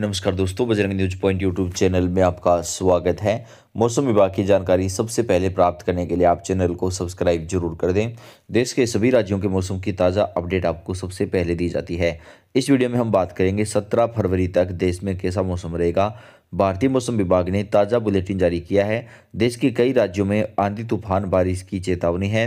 नमस्कार दोस्तों Bajrang news point YouTube channel में आपका स्वागत है मौसम विभाग की जानकारी सबसे पहले प्राप्त करने के लिए आप चैनल को सब्सक्राइब जरूर कर दें देश के सभी राज्यों के मौसम की ताज़ा अपडेट आपको सबसे पहले दी जाती है इस वीडियो में हम बात करेंगे 17 फरवरी तक देश में कैसा मौसम रहेगा भारतीय मौसम विभाग ने ताज़ा बुलेटिन जारी किया है देश के कई राज्यों में आंधी तूफान बारिश की चेतावनी है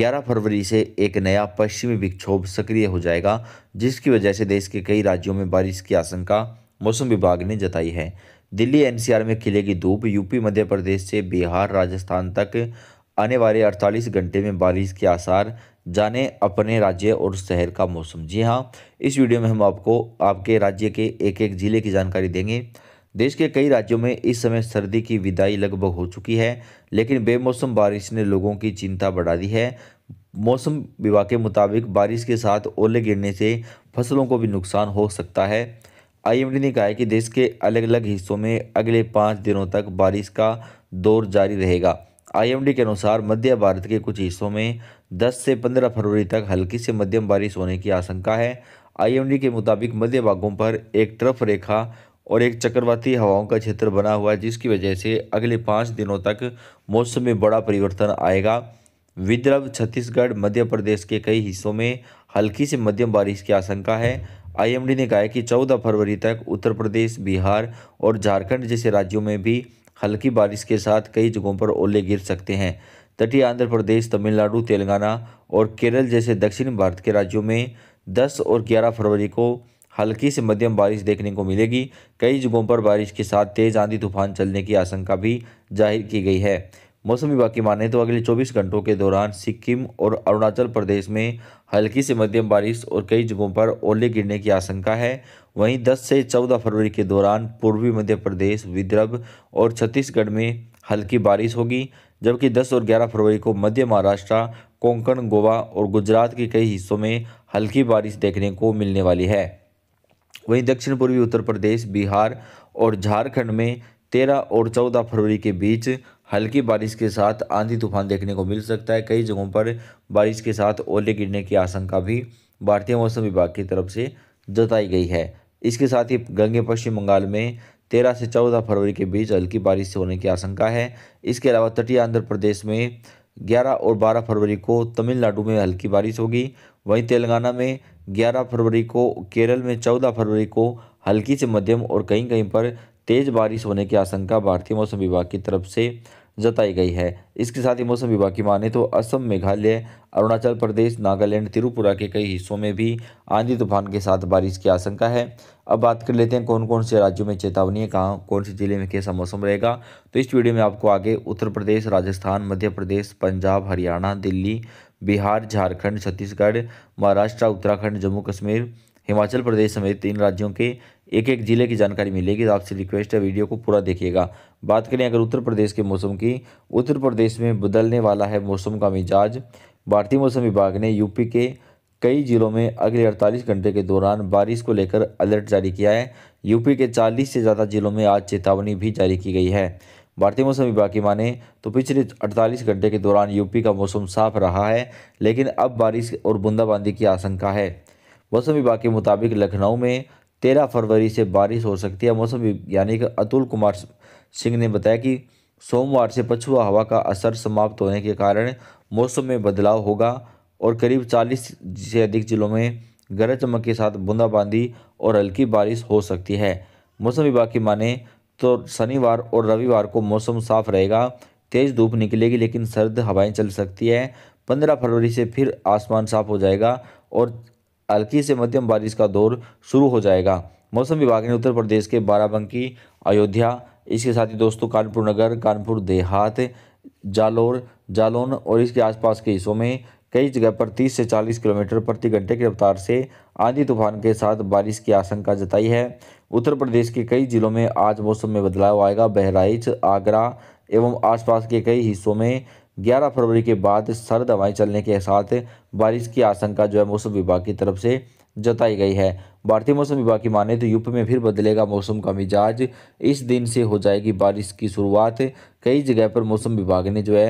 11 फरवरी से एक नया पश्चिमी विक्षोभ सक्रिय हो जाएगा जिसकी वजह से देश के कई राज्यों में बारिश की आशंका मौसम विभाग ने जताई है दिल्ली एनसीआर में खिलेगी धूप यूपी मध्य प्रदेश से बिहार राजस्थान तक आने वाले 48 घंटे में बारिश के आसार जाने अपने राज्य और शहर का मौसम जी हाँ इस वीडियो में हम आपको आपके राज्य के एक एक ज़िले की जानकारी देंगे देश के कई राज्यों में इस समय सर्दी की विदाई लगभग हो चुकी है लेकिन बेमौसम बारिश ने लोगों की चिंता बढ़ा दी है मौसम विभाग के मुताबिक बारिश के साथ ओले गिरने से फसलों को भी नुकसान हो सकता है आईएमडी ने कहा है कि देश के अलग अलग हिस्सों में अगले पाँच दिनों तक बारिश का दौर जारी रहेगा आईएमडी के अनुसार मध्य भारत के कुछ हिस्सों में 10 से 15 फरवरी तक हल्की से मध्यम बारिश होने की आशंका है आईएमडी के मुताबिक मध्य भागों पर एक ट्रफ रेखा और एक चक्रवाती हवाओं का क्षेत्र बना हुआ है जिसकी वजह से अगले पाँच दिनों तक मौसम में बड़ा परिवर्तन आएगा विदर्भ छत्तीसगढ़ मध्य प्रदेश के कई हिस्सों में हल्की से मध्यम बारिश की आशंका है आईएमडी ने कहा है कि 14 फरवरी तक उत्तर प्रदेश बिहार और झारखंड जैसे राज्यों में भी हल्की बारिश के साथ कई जगहों पर ओले गिर सकते हैं तटीय आंध्र प्रदेश तमिलनाडु तेलंगाना और केरल जैसे दक्षिण भारत के राज्यों में 10 और 11 फरवरी को हल्की से मध्यम बारिश देखने को मिलेगी कई जगहों पर बारिश के साथ तेज़ आंधी तूफान चलने की आशंका भी जाहिर की गई है मौसम विभाग की माने तो अगले 24 घंटों के दौरान सिक्किम और अरुणाचल प्रदेश में हल्की से मध्यम बारिश और कई जगहों पर ओले गिरने की आशंका है वहीं 10 से 14 फरवरी के दौरान पूर्वी मध्य प्रदेश विदर्भ और छत्तीसगढ़ में हल्की बारिश होगी जबकि 10 और 11 फरवरी को मध्य महाराष्ट्र कोंकण गोवा और गुजरात के कई हिस्सों में हल्की बारिश देखने को मिलने वाली है वहीं दक्षिण पूर्वी उत्तर प्रदेश बिहार और झारखंड में तेरह और चौदह फरवरी के बीच हल्की बारिश के साथ आंधी तूफान देखने को मिल सकता है कई जगहों पर बारिश के साथ ओले गिरने की आशंका भी भारतीय मौसम विभाग की तरफ से जताई गई है इसके साथ ही गंगे पश्चिम बंगाल में तेरह से चौदह फरवरी के बीच हल्की बारिश होने की आशंका है इसके अलावा तटीय आंध्र प्रदेश में ग्यारह और बारह फरवरी को तमिलनाडु में हल्की बारिश होगी वहीं तेलंगाना में ग्यारह फरवरी को केरल में चौदह फरवरी को हल्की से मध्यम और कहीं कहीं पर तेज़ बारिश होने की आशंका भारतीय मौसम विभाग की तरफ से जताई गई है इसके साथ ही मौसम विभाग की माने तो असम मेघालय अरुणाचल प्रदेश नागालैंड त्रिपुरा के कई हिस्सों में भी आंधी तूफान के साथ बारिश की आशंका है अब बात कर लेते हैं कौन कौन से राज्यों में चेतावनी है कहाँ कौन से जिले में कैसा मौसम रहेगा तो इस वीडियो में आपको आगे उत्तर प्रदेश राजस्थान मध्य प्रदेश पंजाब हरियाणा दिल्ली बिहार झारखंड छत्तीसगढ़ महाराष्ट्र उत्तराखंड जम्मू कश्मीर हिमाचल प्रदेश समेत तीन राज्यों के एक एक ज़िले की जानकारी मिलेगी तो आपसे रिक्वेस्ट है वीडियो को पूरा देखिएगा बात करें अगर उत्तर प्रदेश के मौसम की उत्तर प्रदेश में बदलने वाला है मौसम का मिजाज भारतीय मौसम विभाग ने यूपी के कई जिलों में अगले 48 घंटे के दौरान बारिश को लेकर अलर्ट जारी किया है यूपी के 40 से ज़्यादा जिलों में आज चेतावनी भी जारी की गई है भारतीय मौसम विभाग की माने तो पिछले 48 घंटे के दौरान यूपी का मौसम साफ रहा है लेकिन अब बारिश और बूंदाबांदी की आशंका है मौसम विभाग के मुताबिक लखनऊ में तेरह फरवरी से बारिश हो सकती है मौसम वैज्ञानिक अतुल कुमार सिंह ने बताया कि सोमवार से पछुआ हवा का असर समाप्त होने के कारण मौसम में बदलाव होगा और करीब 40 से अधिक जिलों में गरज चमक के साथ बूंदाबांदी और हल्की बारिश हो सकती है मौसम विभाग की माने तो शनिवार और रविवार को मौसम साफ रहेगा तेज़ धूप निकलेगी लेकिन सर्द हवाएं चल सकती है पंद्रह फरवरी से फिर आसमान साफ हो जाएगा और हल्की से मध्यम बारिश का दौर शुरू हो जाएगा मौसम विभाग ने उत्तर प्रदेश के बाराबंकी अयोध्या इसके साथ ही दोस्तों कानपुर नगर कानपुर देहात जालोर जालौन और इसके आसपास के हिस्सों में कई जगह पर 30 से 40 किलोमीटर प्रति घंटे की रफ्तार से आंधी तूफान के साथ बारिश की आशंका जताई है उत्तर प्रदेश के कई जिलों में आज मौसम में बदलाव आएगा बहराइच आगरा एवं आसपास के कई हिस्सों में 11 फरवरी के बाद सर्द हवाएं चलने के साथ बारिश की आशंका जो है मौसम विभाग की तरफ से जताई गई है भारतीय मौसम विभाग की माने तो यूपी में फिर बदलेगा मौसम का मिजाज इस दिन से हो जाएगी बारिश की शुरुआत कई जगह पर मौसम विभाग ने जो है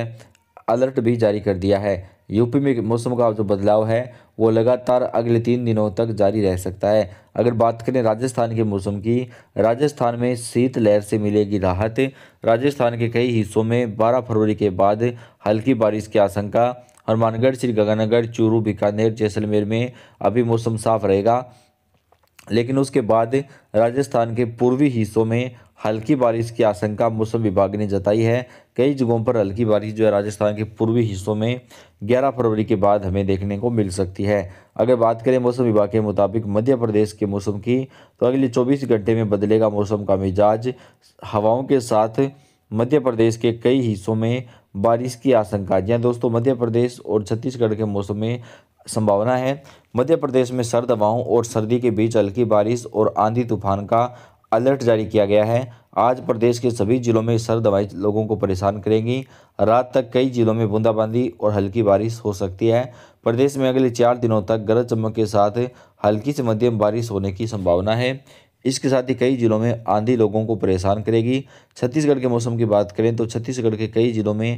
अलर्ट भी जारी कर दिया है यूपी में मौसम का जो बदलाव है वो लगातार अगले तीन दिनों तक जारी रह सकता है अगर बात करें राजस्थान के मौसम की राजस्थान में शीतलहर से मिलेगी राहत राजस्थान के कई हिस्सों में 12 फरवरी के बाद हल्की बारिश की आशंका हनुमानगढ़ श्री गंगानगर चूरू बीकानेर जैसलमेर में अभी मौसम साफ रहेगा लेकिन उसके बाद राजस्थान के पूर्वी हिस्सों में हल्की बारिश की आशंका मौसम विभाग ने जताई है कई जगहों पर हल्की बारिश जो है राजस्थान के पूर्वी हिस्सों में 11 फरवरी के बाद हमें देखने को मिल सकती है अगर बात करें मौसम विभाग के मुताबिक मध्य प्रदेश के मौसम की तो अगले 24 घंटे में बदलेगा मौसम का मिजाज हवाओं के साथ मध्य प्रदेश के कई हिस्सों में बारिश की आशंका जी हाँ दोस्तों मध्य प्रदेश और छत्तीसगढ़ के मौसम में संभावना है मध्य प्रदेश में सर्द हवाओं और सर्दी के बीच हल्की बारिश और आंधी तूफान का अलर्ट जारी किया गया है आज प्रदेश के सभी जिलों में सर्द हवाएं लोगों को परेशान करेंगी रात तक कई जिलों में बूंदाबांदी और हल्की बारिश हो सकती है प्रदेश में अगले चार दिनों तक गरज चमक के साथ हल्की से मध्यम बारिश होने की संभावना है इसके साथ ही कई जिलों में आंधी लोगों को परेशान करेगी छत्तीसगढ़ के मौसम की बात करें तो छत्तीसगढ़ के कई जिलों में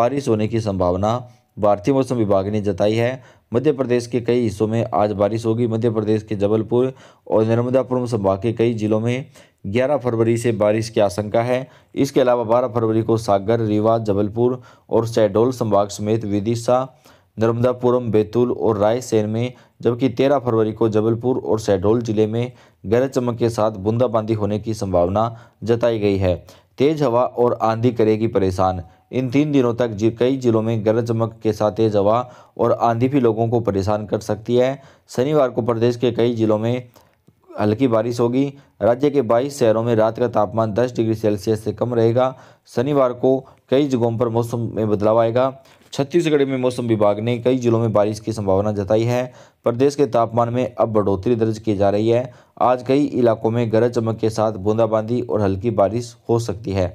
बारिश होने की संभावना भारतीय मौसम विभाग ने जताई है मध्य प्रदेश के कई हिस्सों में आज बारिश होगी मध्य प्रदेश के जबलपुर और नर्मदापुरम संभाग के कई जिलों में 11 फरवरी से बारिश की आशंका है इसके अलावा 12 फरवरी को सागर रीवा जबलपुर और शहडोल संभाग समेत विदिशा नर्मदापुरम बैतूल और रायसेन में जबकि 13 फरवरी को जबलपुर और शहडोल जिले में गरज चमक के साथ बूंदाबांदी होने की संभावना जताई गई है तेज हवा और आंधी करेगी परेशान इन तीन दिनों तक कई जिलों में गरज चमक के साथ तेज हवा और आंधी भी लोगों को परेशान कर सकती है शनिवार को प्रदेश के कई जिलों में हल्की बारिश होगी राज्य के 22 शहरों में रात का तापमान 10 डिग्री सेल्सियस से कम रहेगा शनिवार को कई जगहों पर मौसम में बदलाव आएगा छत्तीसगढ़ में मौसम विभाग ने कई जिलों में बारिश की संभावना जताई है प्रदेश के तापमान में अब बढ़ोतरी दर्ज की जा रही है आज कई इलाकों में गरज चमक के साथ बूंदाबांदी और हल्की बारिश हो सकती है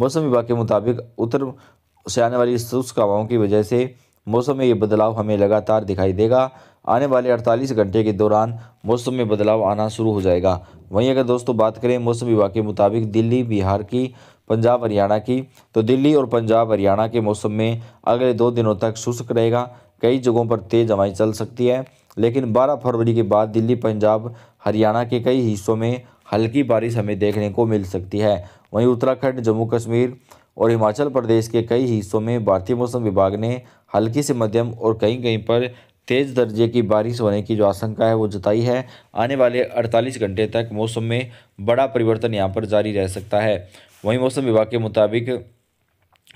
मौसम विभाग के मुताबिक उत्तर से आने वाली शुष्क हवाओं की वजह से मौसम में ये बदलाव हमें लगातार दिखाई देगा आने वाले 48 घंटे के दौरान मौसम में बदलाव आना शुरू हो जाएगा वहीं अगर दोस्तों बात करें मौसम विभाग के मुताबिक दिल्ली बिहार की पंजाब हरियाणा की तो दिल्ली और पंजाब हरियाणा के मौसम में अगले दो दिनों तक शुष्क रहेगा कई जगहों पर तेज हवाएं चल सकती है लेकिन 12 फरवरी के बाद दिल्ली पंजाब हरियाणा के कई हिस्सों में हल्की बारिश हमें देखने को मिल सकती है वहीं उत्तराखंड जम्मू कश्मीर और हिमाचल प्रदेश के कई हिस्सों में भारतीय मौसम विभाग ने हल्की से मध्यम और कहीं कहीं पर तेज़ दर्जे की बारिश होने की जो आशंका है वो जताई है आने वाले 48 घंटे तक मौसम में बड़ा परिवर्तन यहाँ पर जारी रह सकता है वहीं मौसम विभाग के मुताबिक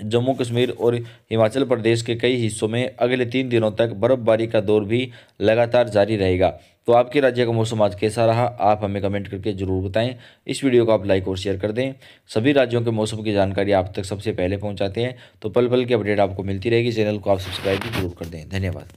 जम्मू कश्मीर और हिमाचल प्रदेश के कई हिस्सों में अगले तीन दिनों तक बर्फबारी का दौर भी लगातार जारी रहेगा तो आपके राज्य का मौसम आज कैसा रहा आप हमें कमेंट करके ज़रूर बताएं इस वीडियो को आप लाइक और शेयर कर दें सभी राज्यों के मौसम की जानकारी आप तक सबसे पहले पहुंचाते हैं तो पल पल की अपडेट आपको मिलती रहेगी चैनल को आप सब्सक्राइब भी जरूर कर दें धन्यवाद